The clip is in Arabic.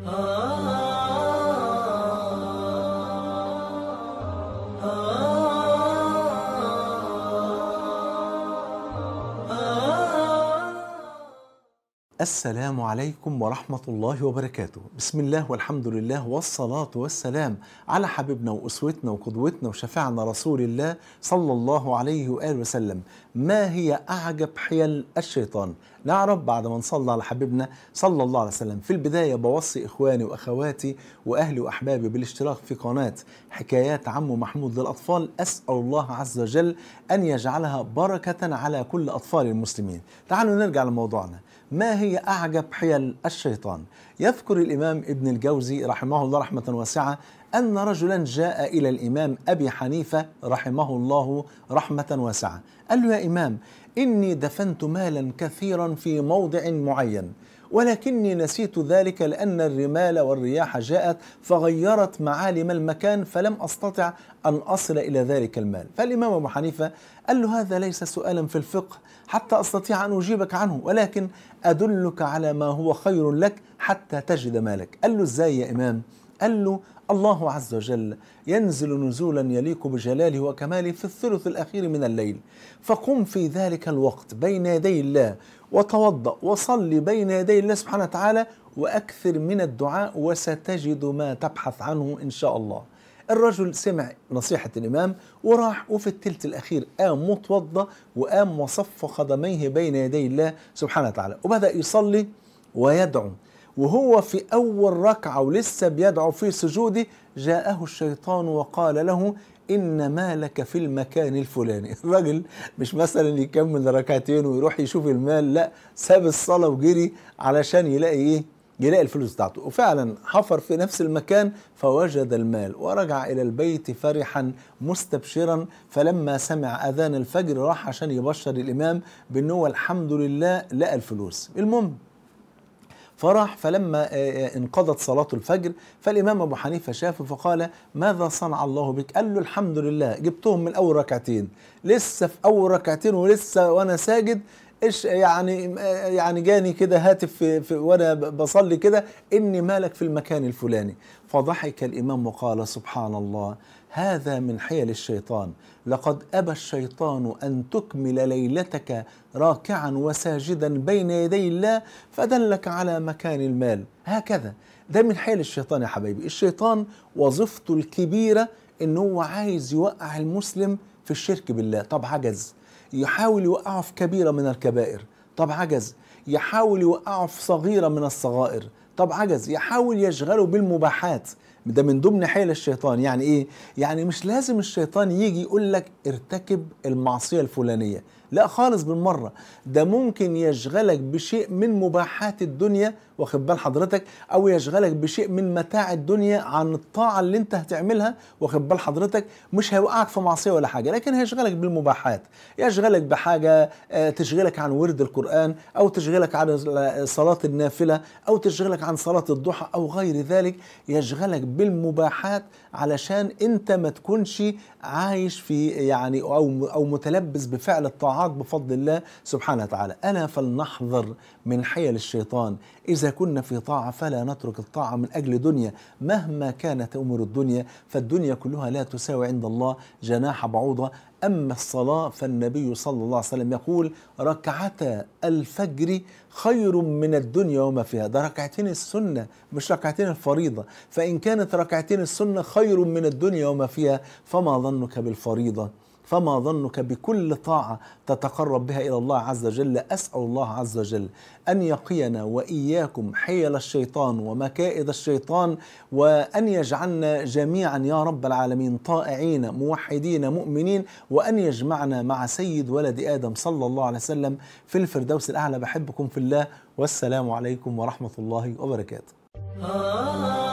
السلام عليكم ورحمة الله وبركاته بسم الله والحمد لله والصلاة والسلام على حبيبنا وأسوتنا وقدوتنا وشفعنا رسول الله صلى الله عليه وآله وسلم ما هي أعجب حيل الشيطان نعرف بعد ما نصلي على حبيبنا صلى الله عليه وسلم في البداية بوصي إخواني وأخواتي وأهلي وأحبابي بالاشتراك في قناة حكايات عمو محمود للأطفال أسأل الله عز وجل أن يجعلها بركة على كل أطفال المسلمين تعالوا نرجع لموضوعنا ما هي أعجب حيل الشيطان يذكر الإمام ابن الجوزي رحمه الله رحمة واسعة أن رجلا جاء إلى الإمام أبي حنيفة رحمه الله رحمة واسعة قال له يا إمام إني دفنت مالا كثيرا في موضع معين ولكني نسيت ذلك لأن الرمال والرياح جاءت فغيرت معالم المكان فلم أستطع أن أصل إلى ذلك المال فالإمام أبو حنيفة قال له هذا ليس سؤالا في الفقه حتى أستطيع أن أجيبك عنه ولكن أدلك على ما هو خير لك حتى تجد مالك قال له إزاي يا إمام قال له الله عز وجل ينزل نزولا يليق بجلاله وكماله في الثلث الأخير من الليل فقم في ذلك الوقت بين يدي الله وتوضأ وصلي بين يدي الله سبحانه وتعالى وأكثر من الدعاء وستجد ما تبحث عنه إن شاء الله الرجل سمع نصيحة الإمام وراح وفي التلت الأخير قام وتوضأ وقام وصف قدميه بين يدي الله سبحانه وتعالى وبدأ يصلي ويدعو وهو في أول ركعة ولسه بيدعو في سجوده جاءه الشيطان وقال له إن مالك في المكان الفلاني الراجل مش مثلا يكمل ركعتين ويروح يشوف المال لا ساب الصلاة وجري علشان يلاقي إيه يلاقي الفلوس بتاعته وفعلا حفر في نفس المكان فوجد المال ورجع إلى البيت فرحا مستبشرا فلما سمع أذان الفجر راح عشان يبشر الإمام بأنه الحمد لله لقى الفلوس المهم فراح فلما آه، آه، انقضت صلاة الفجر فالإمام أبو حنيفة شافه فقال ماذا صنع الله بك قال له الحمد لله جبتهم من أول ركعتين لسه في أول ركعتين ولسه وأنا ساجد ايش يعني يعني جاني كده هاتف في, في وانا بصلي كده اني مالك في المكان الفلاني فضحك الامام وقال سبحان الله هذا من حيل الشيطان لقد ابى الشيطان ان تكمل ليلتك راكعا وساجدا بين يدي الله فدلك على مكان المال هكذا ده من حيل الشيطان يا حبايبي الشيطان وظيفته الكبيره ان هو عايز يوقع المسلم في الشرك بالله طب عجز يحاول يوقعه في كبيرة من الكبائر طب عجز يحاول يوقعه في صغيرة من الصغائر طب عجز يحاول يشغله بالمباحات ده من ضمن حيل الشيطان يعني ايه يعني مش لازم الشيطان يجي يقول لك ارتكب المعصية الفلانية لا خالص بالمرة ده ممكن يشغلك بشيء من مباحات الدنيا واخد بال حضرتك أو يشغلك بشيء من متاع الدنيا عن الطاعة اللي أنت هتعملها واخد بال حضرتك مش هيوقعك في معصية ولا حاجة لكن هيشغلك بالمباحات يشغلك بحاجة آه، تشغلك عن ورد القرآن أو تشغلك عن صلاة النافلة أو تشغلك عن صلاة الضحى أو غير ذلك يشغلك بالمباحات علشان أنت ما تكونش عايش في يعني أو أو متلبس بفعل الطاعات العاق بفضل الله سبحانه وتعالى ألا فلنحذر من حيل الشيطان إذا كنا في طاعة فلا نترك الطاعة من أجل دنيا مهما كانت أمور الدنيا فالدنيا كلها لا تساوي عند الله جناح بعوضة أما الصلاة فالنبي صلى الله عليه وسلم يقول ركعتا الفجر خير من الدنيا وما فيها ده ركعتين السنة مش ركعتين الفريضة فإن كانت ركعتين السنة خير من الدنيا وما فيها فما ظنك بالفريضة فما ظنك بكل طاعة تتقرب بها إلى الله عز وجل أسأل الله عز وجل أن يقينا وإياكم حيل الشيطان ومكائد الشيطان وأن يجعلنا جميعا يا رب العالمين طائعين موحدين مؤمنين وأن يجمعنا مع سيد ولد آدم صلى الله عليه وسلم في الفردوس الأعلى بحبكم في الله والسلام عليكم ورحمة الله وبركاته آه.